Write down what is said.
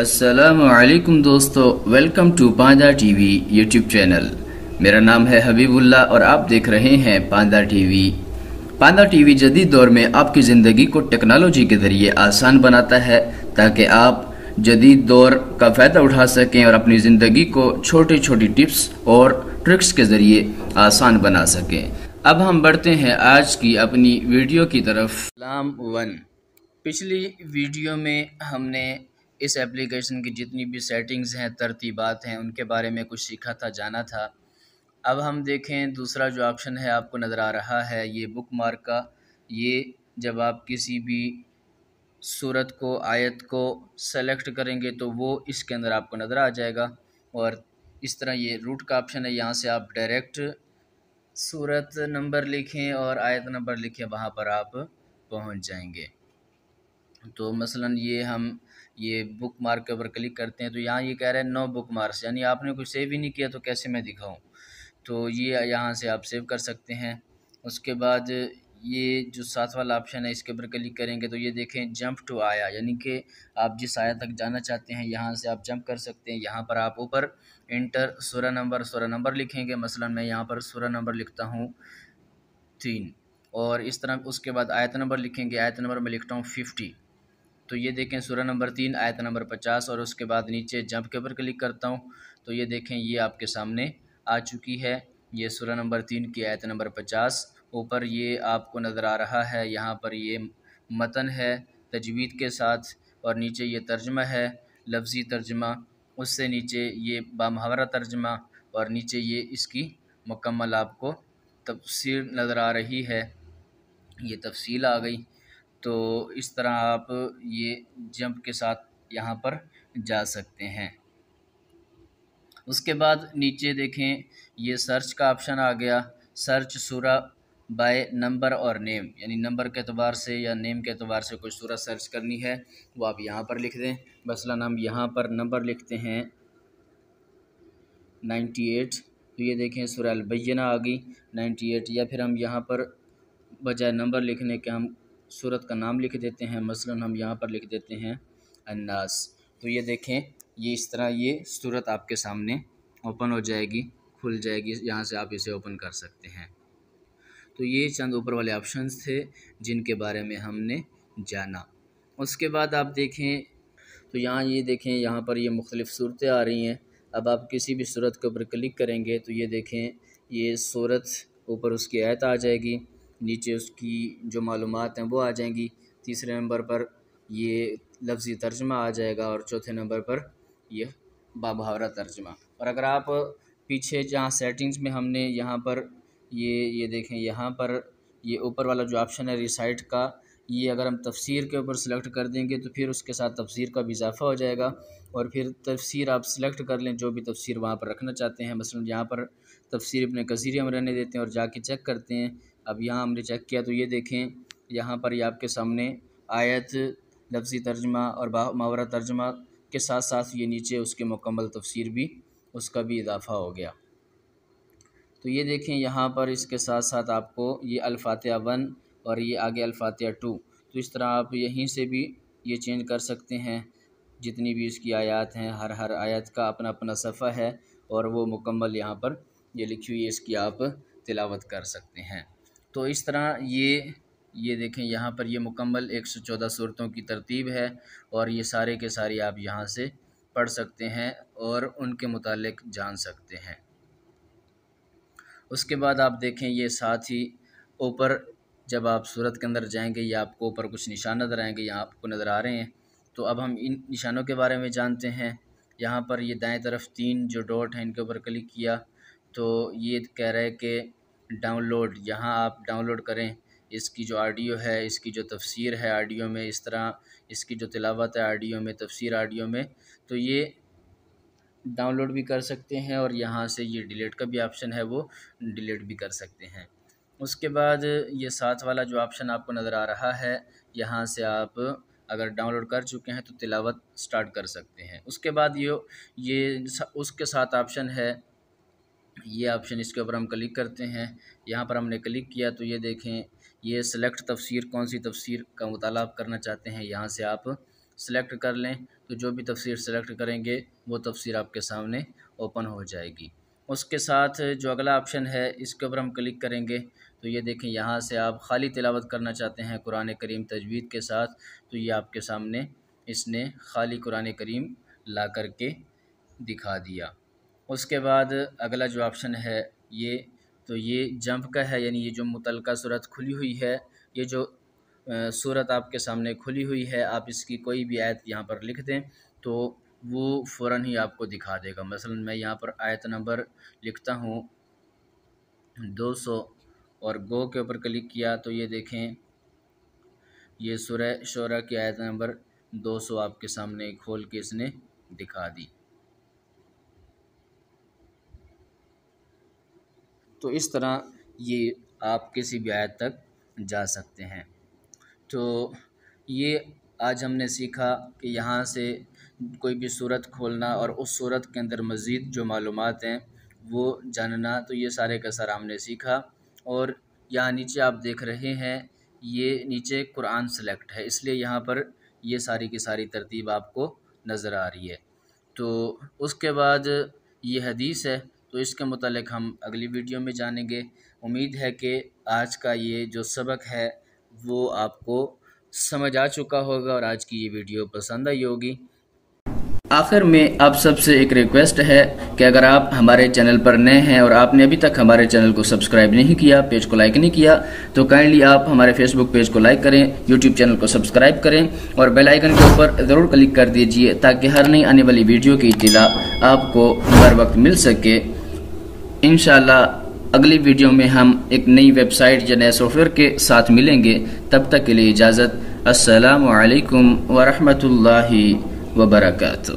असलकुम दोस्तों welcome to T TV YouTube channel मेरा नाम है हबीबुल्ला और आप देख रहे हैं वी टीवी टी टीवी जदीद दौर में आपकी ज़िंदगी को टेक्नोलॉजी के ज़रिए आसान बनाता है ताकि आप जदीद दौर का फ़ायदा उठा सकें और अपनी ज़िंदगी को छोटी छोटी टिप्स और ट्रिक्स के ज़रिए आसान बना सकें अब हम बढ़ते हैं आज की अपनी वीडियो की तरफ लाम वन पिछली वीडियो में हमने इस एप्लीकेशन की जितनी भी सेटिंग्स हैं तरतीबात हैं उनके बारे में कुछ सीखा था जाना था अब हम देखें दूसरा जो ऑप्शन है आपको नज़र आ रहा है ये बुक मार्क का ये जब आप किसी भी सूरत को आयत को सेलेक्ट करेंगे तो वो इसके अंदर आपको नज़र आ जाएगा और इस तरह ये रूट का ऑप्शन है यहाँ से आप डायरेक्ट सूरत नंबर लिखें और आयत नंबर लिखें वहाँ पर आप पहुँच जाएंगे तो मसलन ये हम ये बुक मार्क के ऊपर क्लिक करते हैं तो यहाँ ये कह रहा है नो बुक मार्क्स यानी आपने कुछ सेव ही नहीं किया तो कैसे मैं दिखाऊँ तो ये यहाँ से आप सेव कर सकते हैं उसके बाद ये जो सात वाला ऑप्शन है इसके ऊपर क्लिक करेंगे तो ये देखें जंप टू आया यानी कि आप जिस आया तक जाना चाहते हैं यहाँ से आप जंप कर सकते हैं यहाँ पर आप ऊपर इंटर सोलह नंबर सोलह नंबर लिखेंगे मसलन मैं यहाँ पर सोलह नंबर लिखता हूँ तीन और इस तरह उसके बाद आयत नंबर लिखेंगे आयत नंबर मैं लिखता हूँ फिफ्टी तो ये देखें सूर्य नंबर तीन आयत नंबर पचास और उसके बाद नीचे जंप के ऊपर क्लिक करता हूँ तो ये देखें ये आपके सामने आ चुकी है ये सूर्य नंबर तीन की आयत नंबर पचास ऊपर ये आपको नज़र आ रहा है यहाँ पर ये मतन है तजवीद के साथ और नीचे ये तर्जमा है लफ्ज़ी तर्जमा उससे नीचे ये बामहवरा तर्जमा और नीचे ये इसकी मकम्मल आपको तफसर नज़र आ रही है ये तफसील आ गई तो इस तरह आप ये जंप के साथ यहाँ पर जा सकते हैं उसके बाद नीचे देखें ये सर्च का ऑप्शन आ गया सर्च सूरा बाय नंबर और नेम यानी नंबर के अतबार से या नेम के अतबार से कोई सूरा सर्च करनी है वो आप यहाँ पर लिख दें मसला हम यहाँ पर नंबर लिखते हैं नाइन्टी एट तो ये देखें सूरह अलबैना आ गई नाइन्टी एट या फिर हम यहाँ पर बजाय नंबर लिखने के हम सूरत का नाम लिख देते हैं मसलन हम यहाँ पर लिख देते हैं अन्नास तो ये देखें ये इस तरह ये सूरत आपके सामने ओपन हो जाएगी खुल जाएगी यहाँ से आप इसे ओपन कर सकते हैं तो ये चंद ऊपर वाले ऑप्शन थे जिनके बारे में हमने जाना उसके बाद आप देखें तो यहाँ ये देखें यहाँ पर ये मुख्तलिफ़ सूरतें आ रही हैं अब आप किसी भी सूरत के ऊपर क्लिक करेंगे तो ये देखें ये सूरत ऊपर उसकी आयत आ जाएगी नीचे उसकी जो मालूम हैं वो आ जाएंगी तीसरे नंबर पर ये लफ्ज़ी तर्जमा आ जाएगा और चौथे नंबर पर यह बाबहावरा तर्जमा और अगर आप पीछे जहाँ सेटिंग्स में हमने यहाँ पर ये ये देखें यहाँ पर ये ऊपर वाला जो ऑप्शन है रिसाइट का ये अगर हम तफसीर के ऊपर सिलेक्ट कर देंगे तो फिर उसके साथ तफसीर का भी इजाफा हो जाएगा और फिर तफसीर आप सिलेक्ट कर लें जो भी तफसीर वहाँ पर रखना चाहते हैं मसलन यहाँ पर तफसीर अपने कसीरी हम रहने देते हैं और जाके चेक करते हैं अब यहाँ हमने चेक किया तो ये देखें यहाँ पर ये आपके सामने आयत लफ्ज़ी तर्जमा और मावरा तर्जमा के साथ साथ ये नीचे उसके मुकम्मल तफसीर भी उसका भी इजाफ़ा हो गया तो ये देखें यहाँ पर इसके साथ साथ आपको ये अलफातिया वन और ये आगे अलफातिया टू तो इस तरह आप यहीं से भी ये चेंज कर सकते हैं जितनी भी इसकी आयात हैं हर हर आयत का अपना अपना सफ़ा है और वो मुकम्मल यहाँ पर ये लिखी हुई है इसकी आप तिलावत कर सकते हैं तो इस तरह ये ये देखें यहाँ पर ये मुकम्मल 114 सूरतों की तरतीब है और ये सारे के सारे आप यहाँ से पढ़ सकते हैं और उनके मुतालिक जान सकते हैं उसके बाद आप देखें ये साथ ही ऊपर जब आप सूरत के अंदर जाएंगे या आपको ऊपर कुछ निशान नज़र आएंगे या आपको नज़र आ रहे हैं तो अब हम इन निशानों के बारे में जानते हैं यहाँ पर ये दाएं तरफ तीन जो डॉट हैं इनके ऊपर क्लिक किया तो ये कह रहा है कि डाउनलोड यहाँ आप डाउनलोड करें इसकी जो आडियो है इसकी जो तफसीर है आडियो में इस तरह इसकी जो तिलावत है आडियो में तफसीर आडियो में तो ये डाउनलोड भी कर सकते हैं और यहाँ से ये डिलीट का भी ऑप्शन है वो डिलीट भी कर सकते हैं उसके बाद ये साथ वाला जो ऑप्शन आपको नज़र आ रहा है यहाँ से आप अगर डाउनलोड कर चुके हैं तो तिलावत स्टार्ट कर सकते हैं उसके बाद ये ये उसके साथ ऑप्शन है ये ऑप्शन इसके ऊपर हम क्लिक करते हैं यहाँ पर हमने क्लिक किया तो ये देखें ये सिलेक्ट तफसीर कौन सी तफसीर का मताल आप करना चाहते हैं यहाँ से आप सिलेक्ट कर लें तो जो भी तफसीर सेलेक्ट करेंगे वो तफसीर आपके सामने ओपन हो जाएगी उसके साथ जो अगला ऑप्शन है इसके ऊपर हम क्लिक करेंगे तो ये देखें यहाँ से आप खाली तिलावत करना चाहते हैं कुरान करीम तजवीद के साथ तो ये आपके सामने इसने खाली कुरान करीम ला करके दिखा दिया उसके बाद अगला जो ऑप्शन है ये तो ये जंप का है यानी ये जो मुतल सूरत खुली हुई है ये जो सूरत आपके सामने खुली हुई है आप इसकी कोई भी आयत यहाँ पर लिख दें तो वो फ़ौर ही आपको दिखा देगा मसलन मैं यहाँ पर आयत नंबर लिखता हूँ दो सौ और गो के ऊपर क्लिक किया तो ये देखें ये सुरह शरा की आयत नंबर दो सौ आपके सामने खोल के इसने दिखा दी तो इस तरह ये आप किसी भी आयत तक जा सकते हैं तो ये आज हमने सीखा कि यहाँ से कोई भी सूरत खोलना और उस सूरत के अंदर मज़ीद जो मालूम हैं वो जानना तो ये सारे का सारा हमने सीखा और यहाँ नीचे आप देख रहे हैं ये नीचे कुरान सेलेक्ट है इसलिए यहाँ पर ये सारी की सारी तरतीब आपको नज़र आ रही है तो उसके बाद ये हदीस है तो इसके मतलब हम अगली वीडियो में जानेंगे उम्मीद है कि आज का ये जो सबक है वो आपको समझ आ चुका होगा और आज की ये वीडियो पसंद आई होगी आखिर में आप सबसे एक रिक्वेस्ट है कि अगर आप हमारे चैनल पर नए हैं और आपने अभी तक हमारे चैनल को सब्सक्राइब नहीं किया पेज को लाइक नहीं किया तो काइंडली आप हमारे फेसबुक पेज को लाइक करें यूट्यूब चैनल को सब्सक्राइब करें और बेल आइकन के ऊपर ज़रूर क्लिक कर दीजिए ताकि हर नई आने वाली वीडियो की इतला आपको हर वक्त मिल सके इन अगली वीडियो में हम एक नई वेबसाइट या नए सॉफ्टवेयर के साथ मिलेंगे तब तक के लिए इजाज़त असलकम वरहमल वबरकू